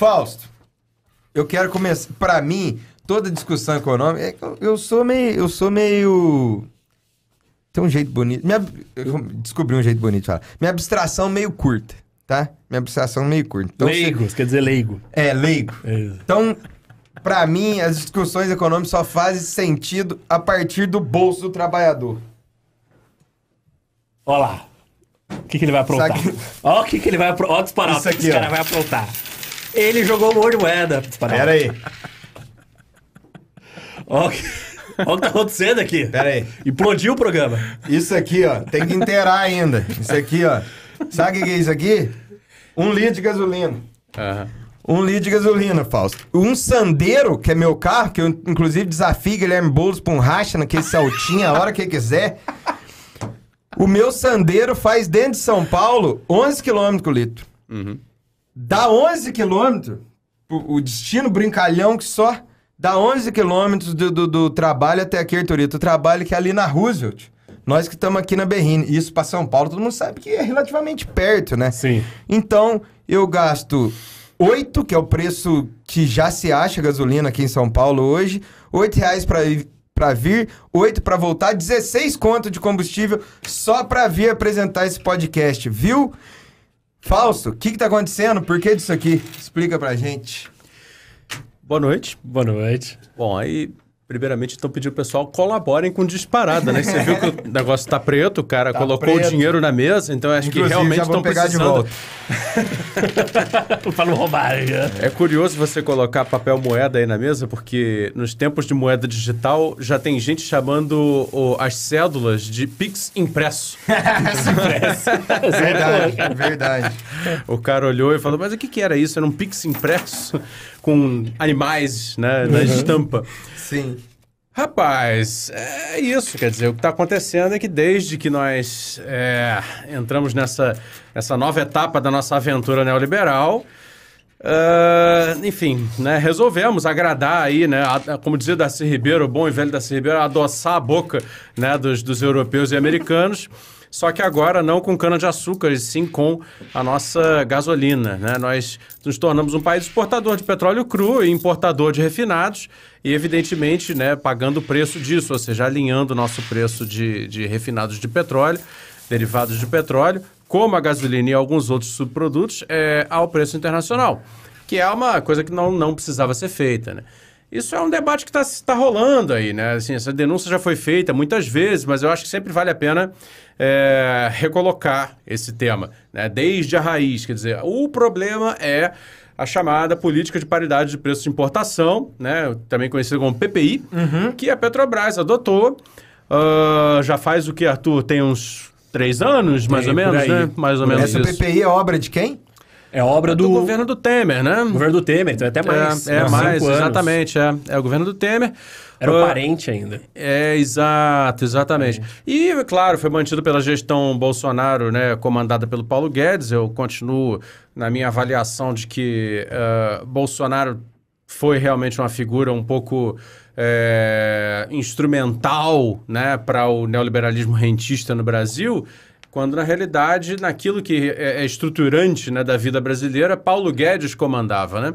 Fausto, eu quero começar. Para mim, toda discussão econômica, é eu sou meio, eu sou meio tem um jeito bonito. Minha, descobri um jeito bonito de falar. Minha abstração meio curta, tá? Minha abstração meio curta. Então, leigo, você... quer dizer leigo. É, leigo. É. Então, para mim, as discussões econômicas só fazem sentido a partir do bolso do trabalhador. Olha lá. O que, que ele vai aprontar? Olha o que, que ele vai aprontar. Olha o que esse ó. cara vai aprontar. Ele jogou o de moeda. Pera aí. Olha o que tá acontecendo aqui. Pera aí. Implodiu o programa. Isso aqui, ó, tem que inteirar ainda. Isso aqui, ó. Sabe o que é isso aqui? Um litro de gasolina. Uhum. Um litro de gasolina, Fausto. Um Sandeiro, que é meu carro, que eu inclusive desafio Guilherme Boulos pra um racha naquele saltinho, a hora que ele quiser. O meu Sandeiro faz dentro de São Paulo 11 quilômetros por litro. Uhum. Dá 11 quilômetros, o, destino brincalhão que só dá 11 quilômetros do, do, do, trabalho até aqui, turito. O trabalho que é ali na Roosevelt. Nós que estamos aqui na Berrine. Isso para São Paulo, todo mundo sabe que é relativamente perto, né? Sim. Então, eu gasto 8, que é o preço que já se acha gasolina aqui em São Paulo hoje, 8 reais para para vir, oito para voltar, 16 conto de combustível só para vir apresentar esse podcast, viu? Falso, o que, que tá acontecendo? Por que disso aqui? Explica pra gente. Boa noite. Boa noite. Bom, aí Primeiramente, então, pedir o pessoal colaborem com disparada, né? Você viu que o negócio está preto, o cara tá colocou preto. o dinheiro na mesa, então acho Inclusive, que realmente estão precisando. Para não roubar. Né? É curioso você colocar papel moeda aí na mesa, porque nos tempos de moeda digital já tem gente chamando as cédulas de Pix impresso. Pix impresso. verdade, verdade. O cara olhou e falou, mas o que, que era isso? Era um Pix impresso com animais né, na uhum. estampa. Sim. Rapaz, é isso. Quer dizer, o que está acontecendo é que desde que nós é, entramos nessa, nessa nova etapa da nossa aventura neoliberal, uh, enfim, né, resolvemos agradar aí, né, a, como dizia Darcy Ribeiro, o bom e velho Darcy Ribeiro, adoçar a boca né, dos, dos europeus e americanos. Só que agora não com cana-de-açúcar, e sim com a nossa gasolina. Né? Nós nos tornamos um país exportador de petróleo cru e importador de refinados, e evidentemente né, pagando o preço disso, ou seja, alinhando o nosso preço de, de refinados de petróleo, derivados de petróleo, como a gasolina e alguns outros subprodutos, é, ao preço internacional, que é uma coisa que não, não precisava ser feita. Né? Isso é um debate que está tá rolando aí, né? Assim, essa denúncia já foi feita muitas vezes, mas eu acho que sempre vale a pena é, recolocar esse tema, né? Desde a raiz, quer dizer, o problema é a chamada política de paridade de preço de importação, né? Também conhecida como PPI, uhum. que a Petrobras adotou. Uh, já faz o que, Arthur? Tem uns três anos, mais ou menos, né? Mais ou menos Essa isso. PPI é obra de quem? É obra é do... do governo do Temer, né? governo do Temer, então é até mais. É, é né, mais, exatamente. É. é o governo do Temer. Era um ah, parente ainda. É, exato, exatamente. É. E, claro, foi mantido pela gestão Bolsonaro, né, comandada pelo Paulo Guedes. Eu continuo na minha avaliação de que uh, Bolsonaro foi realmente uma figura um pouco é, instrumental né, para o neoliberalismo rentista no Brasil quando na realidade, naquilo que é, é estruturante né, da vida brasileira, Paulo Guedes comandava, né?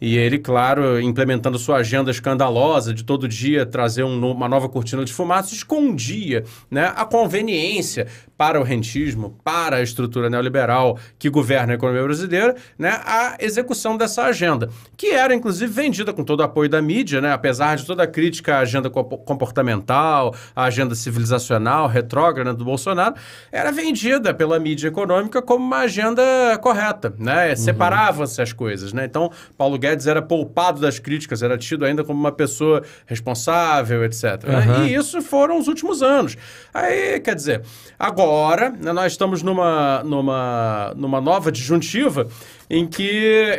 E ele, claro, implementando sua agenda escandalosa de todo dia trazer um, uma nova cortina de fumaça, escondia né, a conveniência para o rentismo, para a estrutura neoliberal que governa a economia brasileira, né, a execução dessa agenda, que era inclusive vendida com todo o apoio da mídia, né, apesar de toda a crítica à agenda comportamental, à agenda civilizacional, retrógrada do Bolsonaro, era vendida pela mídia econômica como uma agenda correta, né, uhum. separavam-se as coisas, né, então Paulo Guedes era poupado das críticas, era tido ainda como uma pessoa responsável, etc. Uhum. Né? E isso foram os últimos anos. Aí, quer dizer, agora agora, né, nós estamos numa, numa, numa nova disjuntiva em que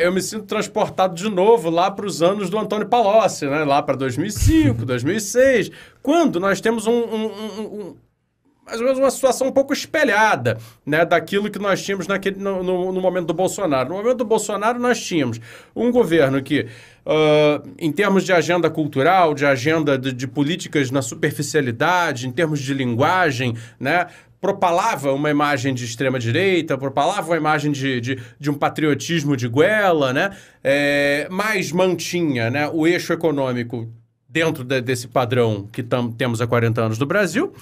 eu me sinto transportado de novo lá para os anos do Antônio Palocci, né, lá para 2005, 2006, quando nós temos um, um, um mais ou menos uma situação um pouco espelhada né, daquilo que nós tínhamos naquele, no, no, no momento do Bolsonaro. No momento do Bolsonaro, nós tínhamos um governo que, uh, em termos de agenda cultural, de agenda de, de políticas na superficialidade, em termos de linguagem, né, propalava uma imagem de extrema-direita, propalava uma imagem de, de, de, um patriotismo de guela, né? É, mas mantinha né, o eixo econômico dentro de, desse padrão que tam, temos há 40 anos no Brasil.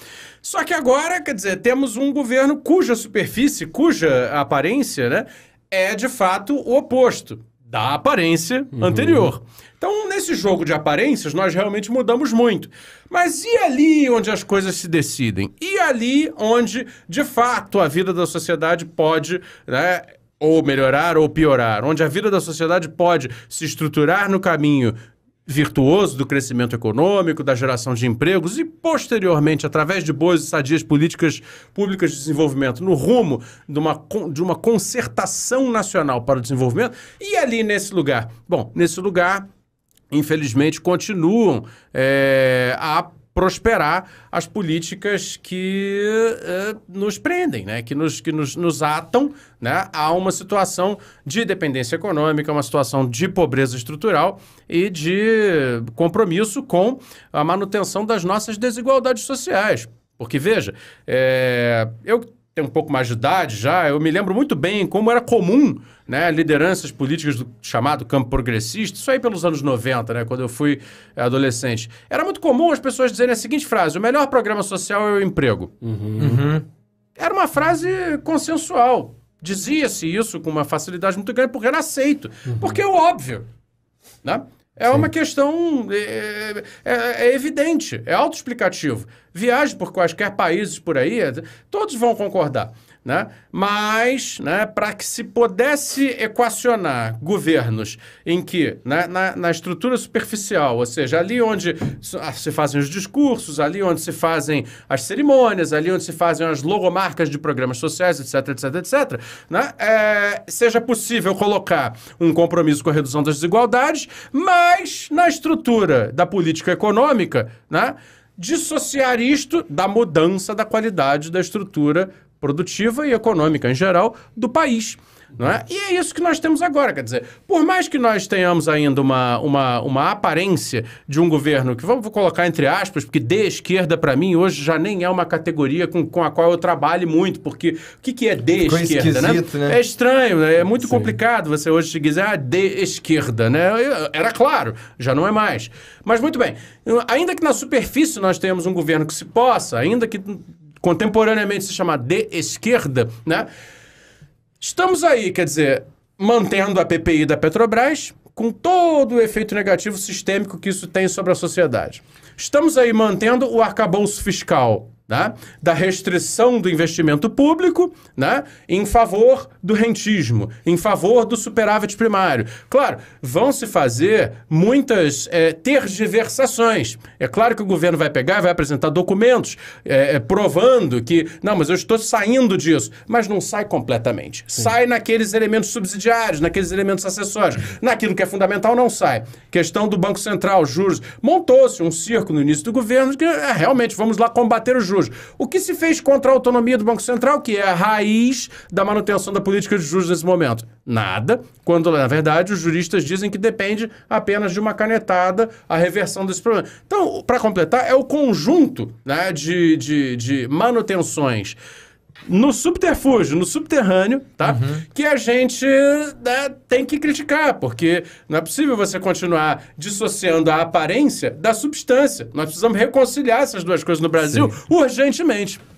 Só que agora, quer dizer, temos um governo cuja superfície, cuja aparência, né, é de fato o oposto da aparência uhum. anterior. Então, nesse jogo de aparências, nós realmente mudamos muito. Mas e ali onde as coisas se decidem? E ali onde, de fato, a vida da sociedade pode né, ou melhorar ou piorar? Onde a vida da sociedade pode se estruturar no caminho virtuoso do crescimento econômico, da geração de empregos e, posteriormente, através de boas e sadias políticas públicas de desenvolvimento, no rumo de uma, de uma concertação nacional para o desenvolvimento. E ali nesse lugar? Bom, nesse lugar, infelizmente, continuam é, a prosperar as políticas que eh, nos prendem, né? que, nos, que nos, nos atam né? a uma situação de dependência econômica, uma situação de pobreza estrutural e de compromisso com a manutenção das nossas desigualdades sociais. Porque, veja, é, eu tem um pouco mais de idade já, eu me lembro muito bem como era comum né, lideranças políticas do chamado campo progressista, isso aí pelos anos 90, né, quando eu fui eh, adolescente. Era muito comum as pessoas dizerem a seguinte frase: o melhor programa social é o emprego. Uhum. Uhum. Era uma frase consensual. Dizia-se isso com uma facilidade muito grande porque era aceito. Uhum. Porque é óbvio. Né? É Sim. uma questão. É, é, é, é evidente, é autoexplicativo. Viaje por quaisquer países por aí, é, todos vão concordar. Né? Mas, né, para que se pudesse equacionar governos em que, né, na, na, estrutura superficial, ou seja, ali onde ah, se fazem os discursos, ali onde se fazem as cerimônias, ali onde se fazem as logomarcas de programas sociais, etc, etc, etc, né, é, seja possível colocar um compromisso com a redução das desigualdades, mas na estrutura da política econômica, né, dissociar isto da mudança da qualidade da estrutura produtiva e econômica em geral do país. É? E é isso que nós temos agora. Quer dizer, por mais que nós tenhamos ainda uma, uma, uma aparência de um governo que vamos colocar entre aspas, porque de esquerda, para mim, hoje já nem é uma categoria com, com a qual eu trabalho muito, porque o que, que é de Ficou esquerda? Né? né? É estranho, né? é muito Sim. complicado você hoje dizer ah, de esquerda. Né? Era claro, já não é mais. Mas muito bem, ainda que na superfície nós tenhamos um governo que se possa, ainda que contemporaneamente se chama de esquerda, né? Estamos aí, quer dizer, mantendo a PPI da Petrobras, com todo o efeito negativo sistêmico que isso tem sobre a sociedade. Estamos aí mantendo o arcabouço fiscal né? da restrição do investimento público né? em favor do rentismo, em favor do superávit primário. Claro, vão se fazer muitas é, tergiversações. É claro que o governo vai pegar, vai apresentar documentos é, provando que, não, mas eu estou saindo disso. Mas não sai completamente. Sim. Sai naqueles elementos subsidiários, naqueles elementos acessórios. Naquilo que é fundamental, não sai. Questão do Banco Central, juros. Montou-se um circo no início do governo que ah, realmente vamos lá combater os juros juros. O que se fez contra a autonomia do Banco Central, que é a raiz da manutenção da política de juros nesse momento? Nada, quando na verdade os juristas dizem que depende apenas de uma canetada a reversão desse problema. Então, para completar, é o conjunto né, de, de, de manutenções no subterfúgio, no subterrâneo, tá? Uhum. Que a gente né, tem que criticar, porque não é possível você continuar dissociando a aparência da substância. Nós precisamos reconciliar essas duas coisas no Brasil Sim. urgentemente.